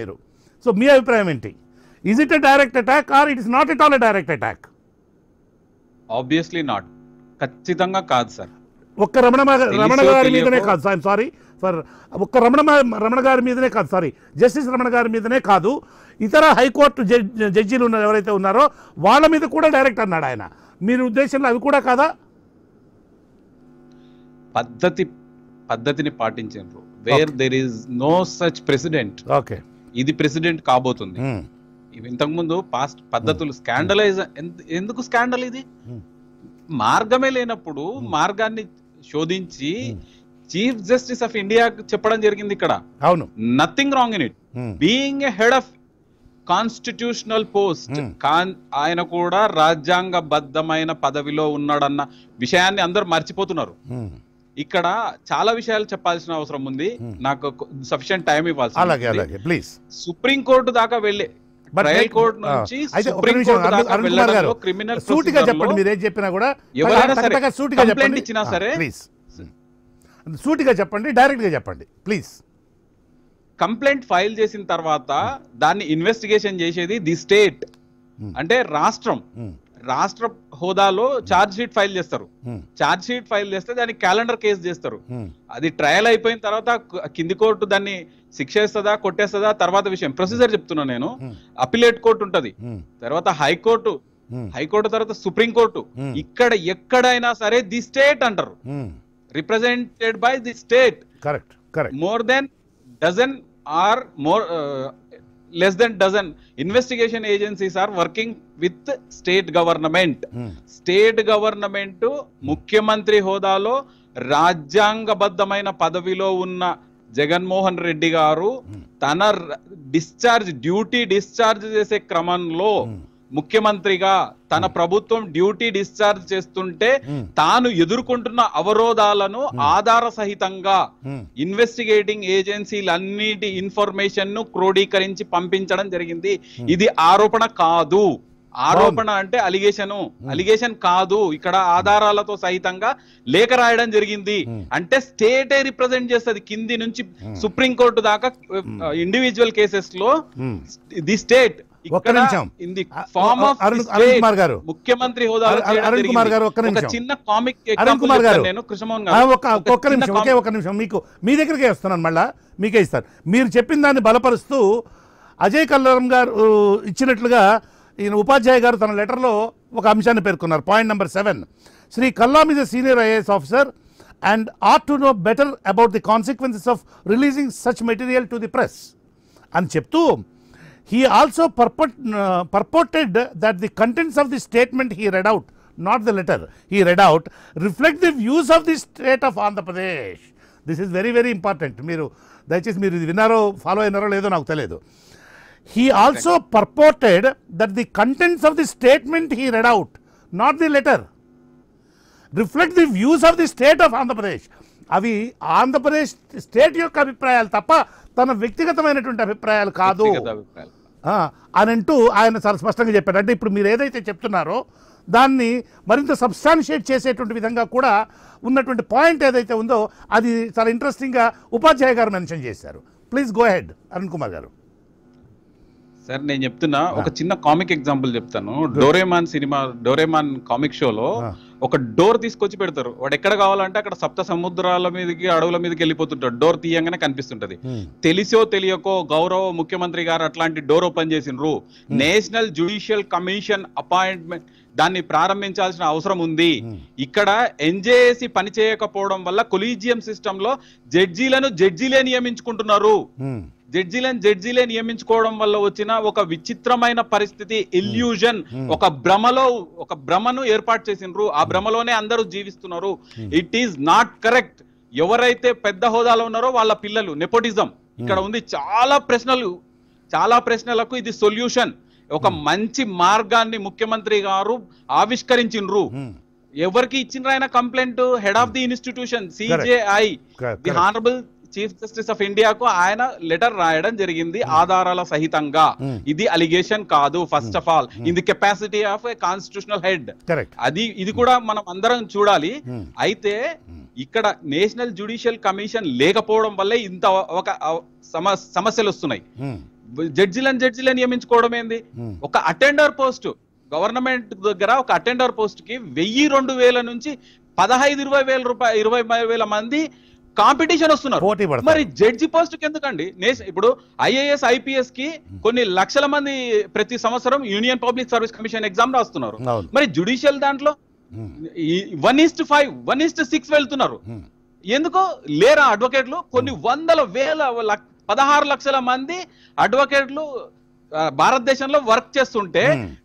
మీరు సో మీ అభిప్రాయం ఏంటి is it a direct attack or it is not at all direct attack obviously not ఖచ్చితంగా కాదు సార్ ఒక్క రమణ రమణ గారి మీదనే కాదు సార్ సారీ సార్ ఒక్క రమణ రమణ గారి మీదనే కాదు సారీ జస్టిస్ రమణ గారి మీదనే కాదు ఇతర హైకోర్టు జడ్జీలు ఉన్నారు ఎవరైతే ఉన్నారో వాళ్ళ మీద కూడా డైరెక్ట్ అన్నాడు ఆయన మీరు ఉద్దేశంలో అవి కూడా కాదా పద్ధతి పద్ధతిని పాటించారు where there is no such president okay ఇది ప్రెసిడెంట్ కాబోతుంది ఇంతకుముందు పాస్ట్ పద్ధతులు స్కాండలైజ్ ఎందుకు స్కాండల్ ఇది మార్గమే లేనప్పుడు మార్గాన్ని శోధించి చీఫ్ జస్టిస్ ఆఫ్ ఇండియా చెప్పడం జరిగింది ఇక్కడ అవును nothing wrong in it being head of constitutional post ఆయన కూడా రాజ్యాంగ బద్దమైన పదవిలో ఉన్నాడన్న విషయాన్ని అందరూ మర్చిపోతున్నారు ఇక్కడ చాలా విషయాలు చెప్పాల్సిన అవసరం ఉంది hmm. నాకు సఫిషియంట్ టైం ఇవ్వాలి అలాగే అలాగే ప్లీజ్ సుప్రీం కోర్టు దాకా వెళ్ళే కోర్టు క్రిమినల్ సూటిగా చెప్పండి కూడా ఎవరైనా సూటిగా సరే సూటిగా చెప్పండి డైరెక్ట్ గా చెప్పండి ప్లీజ్ కంప్లైంట్ ఫైల్ చేసిన తర్వాత hmm. దాన్ని ఇన్వెస్టిగేషన్ చేసేది ది స్టేట్ hmm. అంటే రాష్ట్రం రాష్ట్ర హోదాలో ఛార్జ్ షీట్ ఫైల్ చేస్తారు ఛార్జ్ షీట్ ఫైల్ చేస్తే దానికి క్యాలెండర్ కేసు చేస్తారు hmm. అది ట్రయల్ అయిపోయిన తర్వాత కింది కోర్టు దాన్ని శిక్షేస్తుందా కొట్టేస్తుందా తర్వాత విషయం ప్రొసీజర్ చెప్తున్నా నేను అపిలేట్ hmm. కోర్టు ఉంటది hmm. తర్వాత హైకోర్టు హైకోర్టు తర్వాత సుప్రీంకోర్టు ఇక్కడ ఎక్కడైనా సరే ది స్టేట్ అంటారు represented by the state correct more than dozen or more less than dozen investigation agencies are working with state government state government ముఖ్యమంత్రి హోదాలో రాజ్యాంగబద్ధమైన పదవిలో ఉన్న జగన్మోహన్ రెడ్డి గారు hmm. తన డిశ్చార్జ్ డ్యూటీ డిశ్చార్జ్ చేసే క్రమంలో hmm. ముఖ్యమంత్రిగా తన ప్రభుత్వం డ్యూటీ డిశ్చార్జ్ చేస్తుంటే తాను ఎదుర్కొంటున్న అవరోధాలను ఆధార సహితంగా ఇన్వెస్టిగేటింగ్ ఏజెన్సీలన్నిటి ఇన్ఫర్మేషన్ ను క్రోడీకరించి పంపించడం జరిగింది ఇది ఆరోపణ కాదు ఆరోపణ అంటే అలిగేషను అలిగేషన్ కాదు ఇక్కడ ఆధారాలతో సహితంగా లేఖ రాయడం జరిగింది అంటే స్టేటే రిప్రజెంట్ చేస్తుంది కింది నుంచి సుప్రీంకోర్టు దాకా ఇండివిజువల్ కేసెస్ లో ది స్టేట్ ఒక్క నిమిషం ఫార్మ్ ఆఫ్ అరుణ్ కుమార్ గారు ముఖ్యమంత్రి హోదా అరుణ్ కుమార్ గారు ఒక్క నిమిషం చిన్న కామిక్ అరుణ్ కుమార్ గారు నేను కృష్ణమోహన్ గారు ఒక్క నిమిషం ఒకే ఒక నిమిషం మీకు మీ దగ్గరికే వస్తున్నాను మళ్ళా మీకే ఇస్తారు మీరు చెప్పిన దాన్ని బలపరుస్తూ అజయ్ కల్లారం గారు ఇచ్చినట్లుగా ఈయన ఉపాధ్యాయ గారు తన లెటర్లో ఒక అంశాన్ని పేర్కొన్నారు point number seven Shri Kallam is senior IAS officer and ought to know better about the consequences of releasing such material to the press అని చెప్తూ he also purport, uh, purported that the contents of the statement he read out, not the letter, he read out, reflect the views of the state of Andhra Pradesh. This is very, very important. మీరు దయచేసి మీరు ఇది విన్నారో follow అయినారో లేదో నాకు తెలియదు he also purported that the contents of the statement he read out not the letter reflect the views of the state of Andhra Pradesh అవి Andhra Pradesh state యొక్క అభిప్రాయాలు తప్ప తన వ్యక్తిగతమైనటువంటి అభిప్రాయాలు కాదు అని అంటూ ఆయన చాలా స్పష్టంగా చెప్పారు అంటే ఇప్పుడు మీరు ఏదైతే చెప్తున్నారో దాన్ని మరింత సబ్స్టాన్షియేట్ చేసేటువంటి విధంగా కూడా ఉన్నటువంటి పాయింట్ ఏదైతే ఉందో అది చాలా ఇంట్రెస్టింగ్గా ఉపాధ్యాయ గారు మెన్షన్ చేశారు please go ahead Arun Kumar గారు సార్ నేను చెప్తున్నా ఒక చిన్న కామిక్ ఎగ్జాంపుల్ చెప్తాను డోరేమాన్ సినిమా డోరేమాన్ కామిక్ షోలో ఒక డోర్ తీసుకొచ్చి పెడతారు వాడు ఎక్కడ కావాలంటే అక్కడ సప్త సముద్రాల మీదకి అడవుల మీదకి వెళ్ళిపోతుంటాడు డోర్ తీయంగానే కనిపిస్తుంటది తెలిసో తెలియకో గౌరవ ముఖ్యమంత్రి గారు అట్లాంటి డోర్ ఓపెన్ చేసిండ్రు నేషనల్ జ్యుడిషియల్ కమిషన్ అపాయింట్మెంట్ దాన్ని ప్రారంభించాల్సిన అవసరం ఉంది ఇక్కడ ఎన్జేఏసి పనిచేయకపోవడం వల్ల కొలీజియం సిస్టమ్ లో జడ్జీలను జడ్జీలే నియమించుకుంటున్నారు జడ్జీలను జడ్జీలే నియమించుకోవడం వల్ల వచ్చిన ఒక విచిత్రమైన పరిస్థితి ఇల్యూజన్ hmm. hmm. ఒక భ్రమలో ఒక భ్రమను ఏర్పాటు చేసినారు ఆ hmm. భ్రమలోనే అందరూ జీవిస్తున్నారు ఇట్ ఈజ్ నాట్ కరెక్ట్ ఎవరైతే పెద్ద హోదాలో ఉన్నారో వాళ్ళ పిల్లలు నెపోటిజం ఇక్కడ ఉంది చాలా ప్రశ్నలు చాలా ప్రశ్నలకు ఇది సొల్యూషన్ ఒక మంచి మార్గాన్ని ముఖ్యమంత్రి గారు ఆవిష్కరించిండ్రు ఎవరికి ఇచ్చిండ్రు ఆయన complaint head of the institution CJI the honourable chief justice of ఇండియాకు ఆయన లెటర్ రాయడం జరిగింది hmm. ఆధారాల సహితంగా hmm. ఇది అలిగేషన్ కాదు first of all in the capacity of a constitutional head అది ఇది కూడా hmm. మనం అందరం చూడాలి అయితే ఇక్కడ నేషనల్ జుడిషియల్ కమిషన్ లేకపోవడం వల్లే ఇంత ఒక సమస్యలు వస్తున్నాయి జడ్జిలను జడ్జిలను నియమించుకోవడం ఏంది ఒక అటెండర్ పోస్ట్ గవర్నమెంట్ దగ్గర ఒక అటెండర్ పోస్ట్ కి వెయ్యి రెండు వేల నుంచి పదహైదు ఇరవై వేల రూపాయ ఇరవై వేల మంది కాంపిటీషన్ వస్తున్నారు మరి జడ్జి పోస్ట్ ఎందుకండి ఇప్పుడు ఐఏఎస్ ఐపీఎస్ కి కొన్ని లక్షల మంది ప్రతి సంవత్సరం union public service commission exam రాస్తున్నారు మరి జుడిషియల్ దాంట్లో one is to five one is to six వెళ్తున్నారు ఎందుకో లేరా అడ్వకేట్లు కొన్ని వందల వేల పదహారు లక్షల మంది అడ్వకేట్లు భారతదేశంలో వర్క్ చేస్తుంటే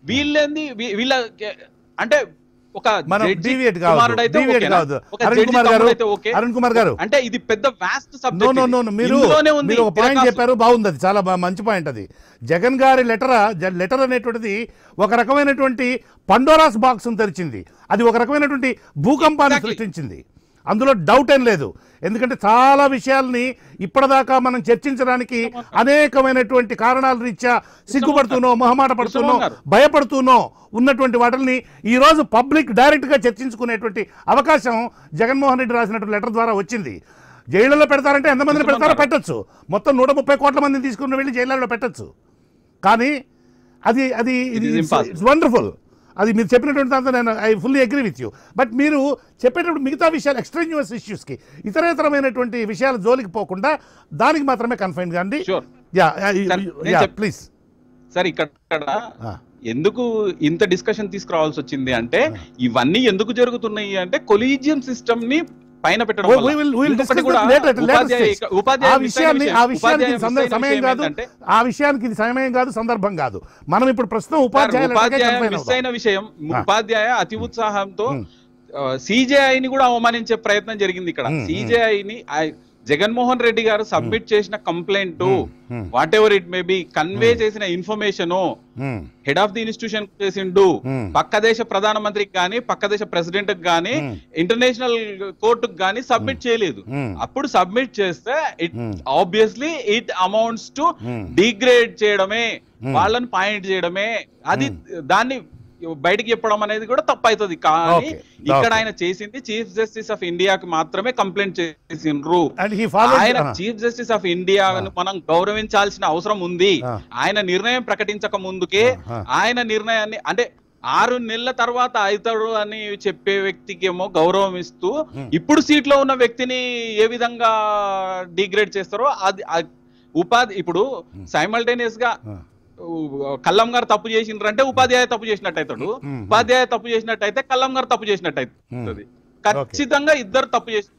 వీళ్ళేంది వీళ్ళ అంటే అరుణ్ కుమార్ గారు మీరు పాయింట్ చెప్పారు బాగుంది అది చాలా మంచి పాయింట్ అది జగన్ గారి లెటర్ లెటర్ అనేటువంటిది ఒక రకమైనటువంటి పండోరాస్ బాక్స్ తెరిచింది అది ఒక రకమైనటువంటి భూకంపాన్ని సృష్టించింది అందులో డౌట్ ఏం లేదు ఎందుకంటే చాలా విషయాల్ని ఇప్పటిదాకా మనం చర్చించడానికి అనేకమైనటువంటి కారణాల రీత్యా సిగ్గుపడుతూనో మొహమాట పడుతున్నో భయపడుతూనో ఉన్నటువంటి వాటిని ఈరోజు పబ్లిక్ డైరెక్ట్గా చర్చించుకునేటువంటి అవకాశం జగన్మోహన్ రెడ్డి రాసినటువంటి లెటర్ ద్వారా వచ్చింది జైళ్ళలో పెడతారంటే ఎంతమందిని పెడతారో పెట్టచ్చు మొత్తం నూట ముప్పై కోట్ల మందిని తీసుకుని వెళ్ళి జైళ్ళలో పెట్టచ్చు కానీ అది అది వండర్ఫుల్ అది మీరు చెప్పినటువంటి దాంతో నేను I fully agree with you but మీరు చెప్పేటప్పుడు మిగతా విషయాలు ఎక్స్ట్రీన్యూస్ ఇష్యూస్కి ఇతరేతరమైనటువంటి విషయాలు జోలికి పోకుండా దానికి మాత్రమే కన్ఫైన్ కాండి ప్లీజ్ సార్ ఇక్కడ ah. ఎందుకు ఇంత డిస్కషన్ తీసుకురావాల్సి వచ్చింది అంటే ah. ఇవన్నీ ఎందుకు జరుగుతున్నాయి అంటే కొలీజియం సిస్టమ్ ని పైన పెట్టడం సమయం కాదు ఆ విషయానికి ఇది సమయం కాదు సందర్భం కాదు మనం ఇప్పుడు ప్రస్తుతం ఉపాధ్యాయ విషయం ఉపాధ్యాయ అతి ఉత్సాహంతో సిజేఐని కూడా అవమానించే ప్రయత్నం జరిగింది ఇక్కడ సిజేఐని జగన్మోహన్ రెడ్డి గారు hmm. సబ్మిట్ చేసిన complaint whatever it may be convey చేసిన information head of the institution చేసిండు hmm. పక్క దేశ ప్రధానమంత్రికి కానీ పక్క దేశ ప్రెసిడెంట్ కానీ ఇంటర్నేషనల్ కోర్టుకు కానీ సబ్మిట్ చేయలేదు hmm. అప్పుడు సబ్మిట్ చేస్తే it obviously it amounts to degrade చేయడమే వాళ్ళని పాయింట్ చేయడమే అది దాన్ని బయటికి చెప్పడం అనేది కూడా తప్పైతుంది కానీ ఇక్కడ ఆయన చేసింది చీఫ్ జస్టిస్ ఆఫ్ ఇండియాకి మాత్రమే కంప్లైంట్ చేసిండ్రు ఆయన చీఫ్ జస్టిస్ ఆఫ్ ఇండియాను మనం గౌరవించాల్సిన అవసరం ఉంది ఆయన నిర్ణయం ప్రకటించక ముందుకే ఆయన నిర్ణయాన్ని అంటే ఆరు నెలల తర్వాత అవుతాడు అని చెప్పే వ్యక్తికి ఏమో గౌరవం ఇస్తూ ఇప్పుడు సీట్లో ఉన్న వ్యక్తిని ఏ విధంగా డిగ్రేడ్ చేస్తారో అది ఉపాధి ఇప్పుడు సైమల్టేనియస్ గా కల్లం గారు తప్పు చేసినారంటే ఉపాధ్యాయ తప్పు చేసినట్టు అవుతాడు ఉపాధ్యాయ తప్పు చేసినట్టు అయితే కల్లం గారు తప్పు చేసినట్టు అవుతుంది ఖచ్చితంగా ఇద్దరు తప్పు చేసి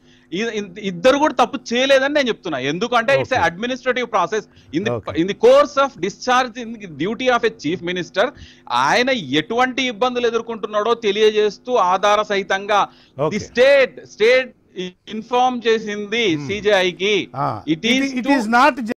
ఇద్దరు కూడా తప్పు చేయలేదని నేను చెప్తున్నా ఎందుకంటే it's administrative process in in the course of discharge in the duty of a chief minister ఆయన ఎటువంటి ఇబ్బందులు ఎదుర్కొంటున్నాడో తెలియజేస్తూ ఆధార సహితంగా ది స్టేట్ స్టేట్ ఇన్ఫార్మ్ చేసింది సిజేఐకి it is it is not